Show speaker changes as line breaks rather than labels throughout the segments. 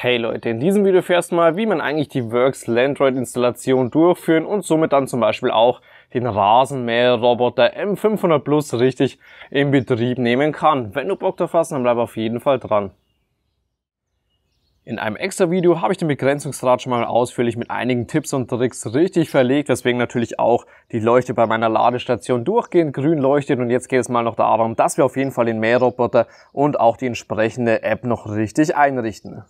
Hey Leute, in diesem Video erfährst du mal, wie man eigentlich die Works Landroid Installation durchführen und somit dann zum Beispiel auch den Rasenmäherroboter M500 Plus richtig in Betrieb nehmen kann. Wenn du Bock drauf hast, dann bleib auf jeden Fall dran. In einem extra Video habe ich den Begrenzungsrad schon mal ausführlich mit einigen Tipps und Tricks richtig verlegt, deswegen natürlich auch die Leuchte bei meiner Ladestation durchgehend grün leuchtet und jetzt geht es mal noch darum, dass wir auf jeden Fall den Mähroboter und auch die entsprechende App noch richtig einrichten.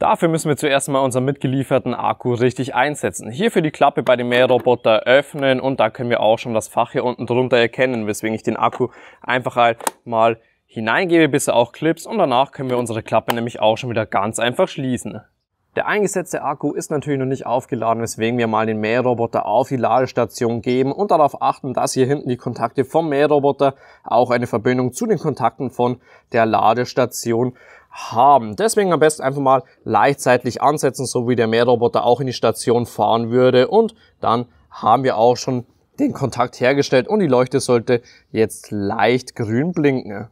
Dafür müssen wir zuerst mal unseren mitgelieferten Akku richtig einsetzen. Hierfür die Klappe bei dem Mähroboter öffnen und da können wir auch schon das Fach hier unten drunter erkennen, weswegen ich den Akku einfach halt mal hineingebe, bis er auch klipst und danach können wir unsere Klappe nämlich auch schon wieder ganz einfach schließen. Der eingesetzte Akku ist natürlich noch nicht aufgeladen, weswegen wir mal den Mähroboter auf die Ladestation geben und darauf achten, dass hier hinten die Kontakte vom Mähroboter auch eine Verbindung zu den Kontakten von der Ladestation haben. Deswegen am besten einfach mal gleichzeitig ansetzen, so wie der Mähroboter auch in die Station fahren würde. Und dann haben wir auch schon den Kontakt hergestellt und die Leuchte sollte jetzt leicht grün blinken.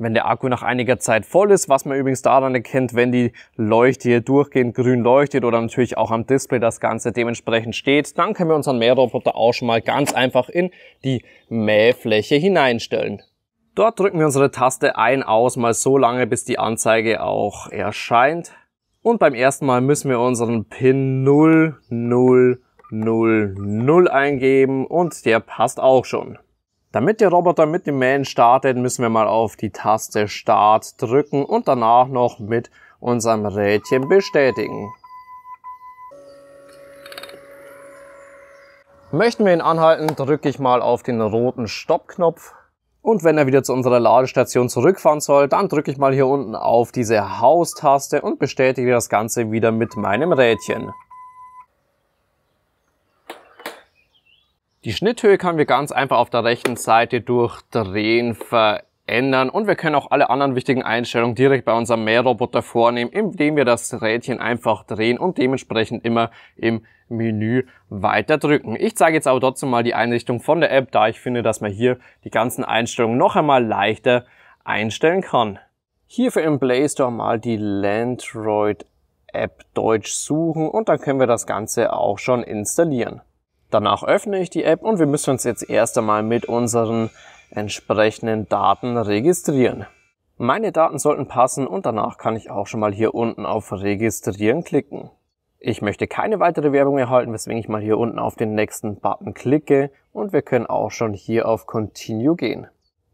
Wenn der Akku nach einiger Zeit voll ist, was man übrigens daran erkennt, wenn die Leuchte hier durchgehend grün leuchtet oder natürlich auch am Display das Ganze dementsprechend steht, dann können wir unseren Mähroboter auch schon mal ganz einfach in die Mähfläche hineinstellen. Dort drücken wir unsere Taste ein, aus, mal so lange, bis die Anzeige auch erscheint. Und beim ersten Mal müssen wir unseren PIN 0000 eingeben und der passt auch schon. Damit der Roboter mit dem Man startet, müssen wir mal auf die Taste Start drücken und danach noch mit unserem Rädchen bestätigen. Möchten wir ihn anhalten, drücke ich mal auf den roten Stoppknopf und wenn er wieder zu unserer Ladestation zurückfahren soll, dann drücke ich mal hier unten auf diese Haustaste und bestätige das Ganze wieder mit meinem Rädchen. Die Schnitthöhe können wir ganz einfach auf der rechten Seite durch Drehen verändern und wir können auch alle anderen wichtigen Einstellungen direkt bei unserem Mähroboter vornehmen, indem wir das Rädchen einfach drehen und dementsprechend immer im Menü weiter drücken. Ich zeige jetzt aber trotzdem mal die Einrichtung von der App, da ich finde, dass man hier die ganzen Einstellungen noch einmal leichter einstellen kann. Hierfür im Play Store mal die Landroid App Deutsch suchen und dann können wir das Ganze auch schon installieren. Danach öffne ich die App und wir müssen uns jetzt erst einmal mit unseren entsprechenden Daten registrieren. Meine Daten sollten passen und danach kann ich auch schon mal hier unten auf Registrieren klicken. Ich möchte keine weitere Werbung erhalten, weswegen ich mal hier unten auf den nächsten Button klicke und wir können auch schon hier auf Continue gehen.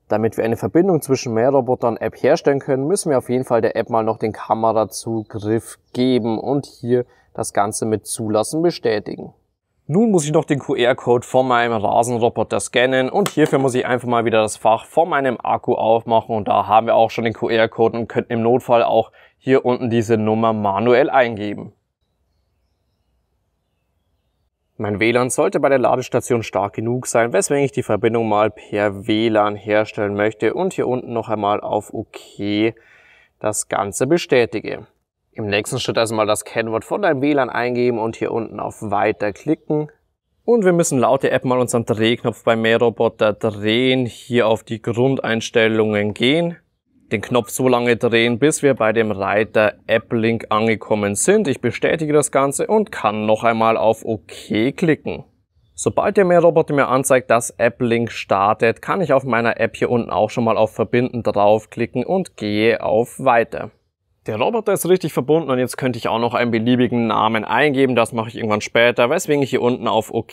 Damit wir eine Verbindung zwischen Meerroboter und App herstellen können, müssen wir auf jeden Fall der App mal noch den Kamerazugriff geben und hier das Ganze mit Zulassen bestätigen. Nun muss ich noch den QR-Code von meinem Rasenroboter scannen und hierfür muss ich einfach mal wieder das Fach von meinem Akku aufmachen und da haben wir auch schon den QR-Code und könnten im Notfall auch hier unten diese Nummer manuell eingeben. Mein WLAN sollte bei der Ladestation stark genug sein, weswegen ich die Verbindung mal per WLAN herstellen möchte und hier unten noch einmal auf OK das Ganze bestätige. Im nächsten Schritt also mal das Kennwort von deinem WLAN eingeben und hier unten auf Weiter klicken. Und wir müssen laut der App mal unseren Drehknopf beim Mähroboter drehen, hier auf die Grundeinstellungen gehen den Knopf so lange drehen, bis wir bei dem Reiter App Link angekommen sind. Ich bestätige das Ganze und kann noch einmal auf OK klicken. Sobald der Meerroboter mir anzeigt, dass App Link startet, kann ich auf meiner App hier unten auch schon mal auf Verbinden draufklicken und gehe auf Weiter. Der Roboter ist richtig verbunden und jetzt könnte ich auch noch einen beliebigen Namen eingeben. Das mache ich irgendwann später, weswegen ich hier unten auf OK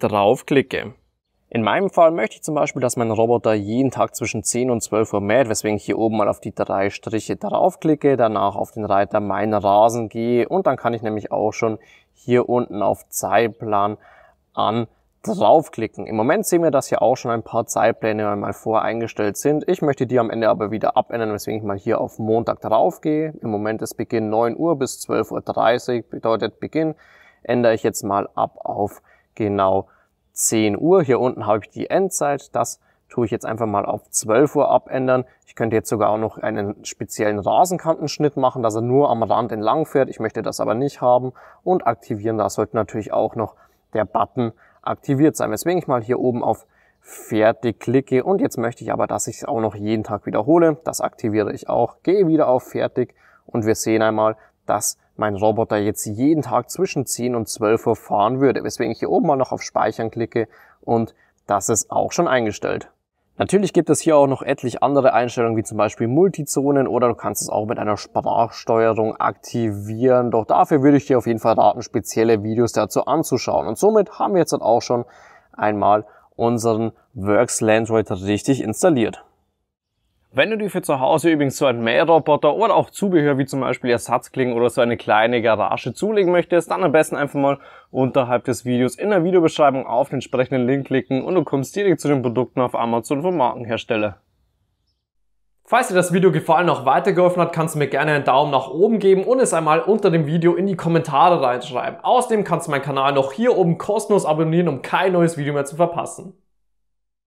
draufklicke. In meinem Fall möchte ich zum Beispiel, dass mein Roboter jeden Tag zwischen 10 und 12 Uhr mäht, weswegen ich hier oben mal auf die drei Striche draufklicke, danach auf den Reiter Mein Rasen gehe und dann kann ich nämlich auch schon hier unten auf Zeitplan an draufklicken. Im Moment sehen wir, dass hier auch schon ein paar Zeitpläne mal voreingestellt sind. Ich möchte die am Ende aber wieder abändern, weswegen ich mal hier auf Montag draufgehe. Im Moment ist Beginn 9 Uhr bis 12.30 Uhr, bedeutet Beginn ändere ich jetzt mal ab auf genau 10 Uhr. Hier unten habe ich die Endzeit. Das tue ich jetzt einfach mal auf 12 Uhr abändern. Ich könnte jetzt sogar auch noch einen speziellen Rasenkantenschnitt machen, dass er nur am Rand entlang fährt. Ich möchte das aber nicht haben. Und aktivieren, da sollte natürlich auch noch der Button aktiviert sein. Deswegen ich mal hier oben auf Fertig klicke. Und jetzt möchte ich aber, dass ich es auch noch jeden Tag wiederhole. Das aktiviere ich auch. Gehe wieder auf Fertig und wir sehen einmal, dass mein Roboter jetzt jeden Tag zwischen 10 und 12 Uhr fahren würde, weswegen ich hier oben mal noch auf Speichern klicke und das ist auch schon eingestellt. Natürlich gibt es hier auch noch etlich andere Einstellungen, wie zum Beispiel Multizonen oder du kannst es auch mit einer Sprachsteuerung aktivieren. Doch dafür würde ich dir auf jeden Fall raten, spezielle Videos dazu anzuschauen. Und somit haben wir jetzt auch schon einmal unseren Works Landroid richtig installiert. Wenn du dir für zu Hause übrigens so einen Mähroboter oder auch Zubehör wie zum Beispiel Ersatzklingen oder so eine kleine Garage zulegen möchtest, dann am besten einfach mal unterhalb des Videos in der Videobeschreibung auf den entsprechenden Link klicken und du kommst direkt zu den Produkten auf Amazon vom Markenhersteller. Falls dir das Video gefallen und auch weitergeholfen hat, kannst du mir gerne einen Daumen nach oben geben und es einmal unter dem Video in die Kommentare reinschreiben. Außerdem kannst du meinen Kanal noch hier oben kostenlos abonnieren, um kein neues Video mehr zu verpassen.